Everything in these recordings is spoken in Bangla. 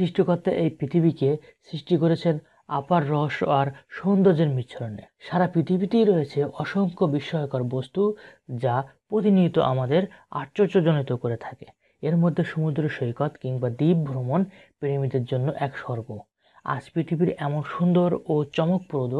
সৃষ্টিকর্তা এই পৃথিবীকে সৃষ্টি করেছেন আপার রহস্য আর সৌন্দর্যের মিশ্রণে সারা পৃথিবীতেই রয়েছে অসংখ্য বিস্ময়কর বস্তু যা প্রতিনিয়ত আমাদের আশ্চর্যজনিত করে থাকে এর মধ্যে সমুদ্র সৈকত কিংবা দ্বীপ ভ্রমণ প্রেমীদের জন্য এক স্বর্গ আজ পৃথিবীর এমন সুন্দর ও চমকপ্রদ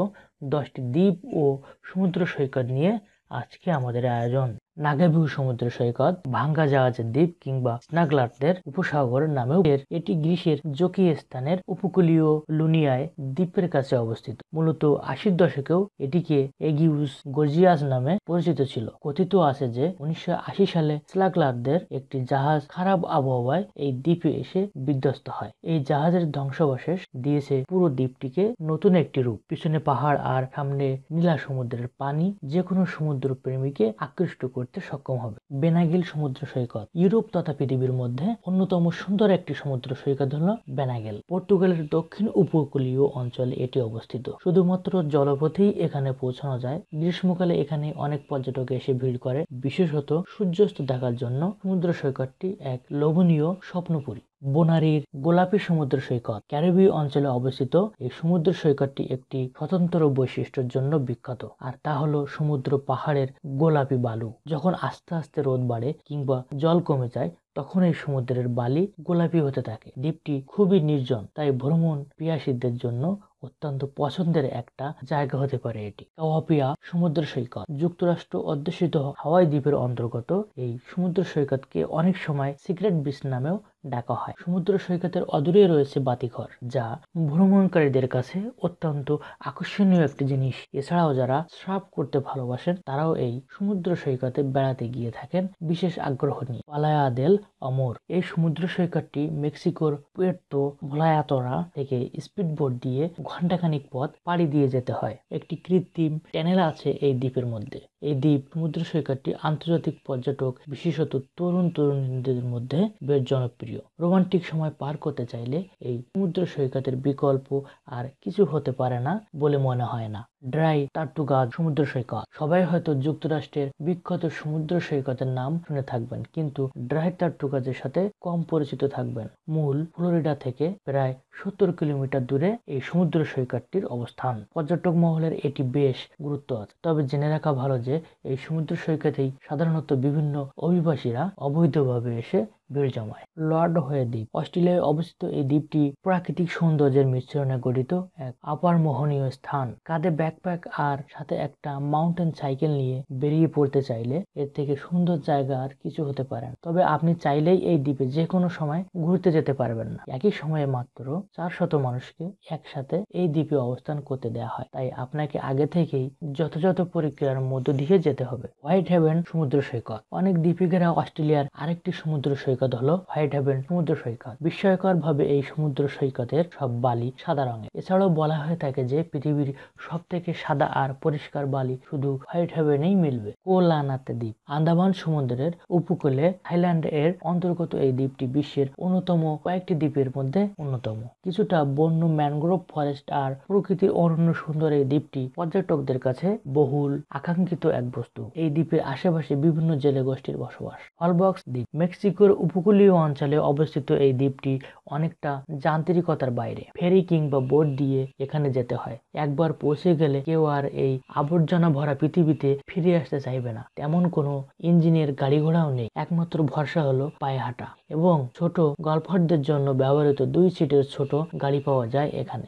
দশটি দ্বীপ ও সমুদ্র সৈকত নিয়ে আজকে আমাদের আয়োজন নাগাভিউ সমুদ্র সৈকত ভাঙ্গা জাহাজের দ্বীপ কিংবা স্নাগলারদের উপসাগর নামেও এর এটি গ্রীসের জকি স্থানের উপকূলীয় লুনিয়ায় দ্বীপের কাছে অবস্থিত মূলত আশির দশকেও এটিকে এগিউস গর্জিয়াস নামে পরিচিত ছিল কথিত আছে যে উনিশশো সালে স্নাগলারদের একটি জাহাজ খারাপ আবহাওয়ায় এই দ্বীপে এসে বিধ্বস্ত হয় এই জাহাজের ধ্বংসাবশেষ দিয়েছে পুরো দ্বীপটিকে নতুন একটি রূপ পিছনে পাহাড় আর সামনে নীলা সমুদ্রের পানি যে কোনো সমুদ্র প্রেমীকে আকৃষ্ট করে করতে সক্ষম হবে বেনাগিল সমুদ্র সৈকত ইউরোপ তথা পৃথিবীর মধ্যে অন্যতম সুন্দর একটি সমুদ্র সৈকত হল বেনাগেল পর্তুগালের দক্ষিণ উপকূলীয় অঞ্চলে এটি অবস্থিত শুধুমাত্র জলপথেই এখানে পৌঁছানো যায় গ্রীষ্মকালে এখানে অনেক পর্যটক এসে ভিড় করে বিশেষত সূর্যাস্ত দেখার জন্য সমুদ্র সৈকতটি এক লোভনীয় স্বপ্নপুরী বোনারির গোলাপি সমুদ্র সৈকত ক্যারিবীয় অঞ্চলে অবস্থিত এই সমুদ্র সৈকতটি একটি স্বতন্ত্র বৈশিষ্ট্যের জন্য বিখ্যাত আর তা হলো সমুদ্র পাহাড়ের গোলাপি বালু যখন আস্তে আস্তে রোদ বাড়ে কিংবা জল কমে যায় তখন এই সমুদ্রের বালি গোলাপি হতে থাকে দ্বীপটি খুবই নির্জন তাই ভ্রমণ পিয়াসীদের জন্য অত্যন্ত পছন্দের একটা জায়গা হতে পারে এটি কাওয়াপিয়া সমুদ্র সৈকত যুক্তরাষ্ট্র অধ্যুষিত হাওয়াই দ্বীপের অন্তর্গত এই সমুদ্র সৈকতকে অনেক সময় সিক্রেট বিচ নামেও ডাকা হয় সমুদ্র সৈকতের অদূরে রয়েছে বাতিঘর যা ভ্রমণকারীদের কাছে অত্যন্ত আকর্ষণীয় একটি জিনিস এছাড়াও যারা শ্রাপ করতে ভালোবাসেন তারাও এই সমুদ্র সৈকতে বেড়াতে গিয়ে থাকেন বিশেষ আগ্রহ নিয়ে পালায়া দেল অমর এই সমুদ্র সৈকতটি মেক্সিকোর পুয়ের্তো ভোলায়াতরা থেকে স্পিড বোর্ড দিয়ে ঘন্টাখানিক পথ পাড়ি দিয়ে যেতে হয় একটি কৃত্রিম ট্যানেল আছে এই দ্বীপের মধ্যে এই দ্বীপ সমুদ্র সৈকতটি আন্তর্জাতিক পর্যটক বিশেষত তরুণ তরুণীদের মধ্যে বেশ জনপ্রিয় রোমান্টিক সময় পার করতে চাইলে এই সমুদ্র সৈকতের বিকল্প আর কিছু হতে পারে না বলে মনে হয় না ড্রাই টার্টুগা সমুদ্র সৈকত সবাই হয়তো যুক্তরাষ্ট্রের বিখ্যাত সমুদ্র সৈকতের নাম শুনে থাকবেন কিন্তু ড্রাই টার্টুগাজের সাথে কম পরিচিত থাকবেন মূল ফ্লোরিডা থেকে প্রায় সত্তর কিলোমিটার দূরে এই সমুদ্র সৈকতটির অবস্থান পর্যটক মহলের এটি বেশ গুরুত্ব আছে তবে জেনে রাখা ভালো যে যে এই সমুদ্র সৈকতেই সাধারণত বিভিন্ন অভিবাসীরা অবৈধভাবে এসে ভিড় জমায় লর্ড হয়ে দ্বীপ অস্ট্রেলিয়ায় অবস্থিত এই দ্বীপটি প্রাকৃতিক সৌন্দর্যের মিশ্রণে গঠিত এক আপার মোহনীয় স্থান কাঁধে ব্যাকপ্যাক আর সাথে একটা মাউন্টেন সাইকেল নিয়ে বেরিয়ে পড়তে চাইলে এর থেকে সুন্দর জায়গা আর কিছু হতে পারে না তবে আপনি চাইলেই এই দ্বীপে যে কোনো সময় ঘুরতে যেতে পারবেন না একই সময়ে মাত্র চার শত মানুষকে একসাথে এই দ্বীপে অবস্থান করতে দেওয়া হয় তাই আপনাকে আগে থেকেই যথাযথ প্রক্রিয়ার মধ্য দিয়ে যেতে হবে হোয়াইট হেভেন সমুদ্র সৈকত অনেক দ্বীপিকেরা অস্ট্রেলিয়ার আরেকটি সমুদ্র সৈকত সৈকত হলো হোয়াইট হ্যাভেন সমুদ্র সৈকত বিস্ময়কর ভাবে এই সমুদ্র সৈকতের সব বালি সাদা রঙের এছাড়াও বলা হয়ে থাকে যে পৃথিবীর সব থেকে সাদা আর পরিষ্কার বালি শুধু হোয়াইট হ্যাভেনেই মিলবে কোলানাতে দ্বীপ আন্দামান সমুদ্রের উপকূলে থাইল্যান্ড এর অন্তর্গত এই দ্বীপটি বিশ্বের অন্যতম কয়েকটি দ্বীপের মধ্যে অন্যতম কিছুটা বন্য ম্যানগ্রোভ ফরেস্ট আর প্রকৃতির অরণ্য সুন্দর এই দ্বীপটি পর্যটকদের কাছে বহুল আকাঙ্ক্ষিত এক বস্তু এই দ্বীপের আশেপাশে বিভিন্ন জেলে গোষ্ঠীর বসবাস হলবক্স দ্বীপ মেক্সিকোর উপকূলীয় অঞ্চলে অবস্থিত এই দ্বীপটি অনেকটা যান্ত্রিকতার বাইরে ফেরি কিংবা বোট দিয়ে এখানে যেতে হয় একবার পৌঁছে গেলে কেউ আর এই আবর্জনা ভরা পৃথিবীতে ফিরে আসতে চাইবে না তেমন কোনো ইঞ্জিনের গাড়ি ঘোড়াও নেই একমাত্র ভরসা হলো পায়ে হাঁটা এবং ছোট গল্ফারদের জন্য ব্যবহৃত দুই সিটের ছোট গাড়ি পাওয়া যায় এখানে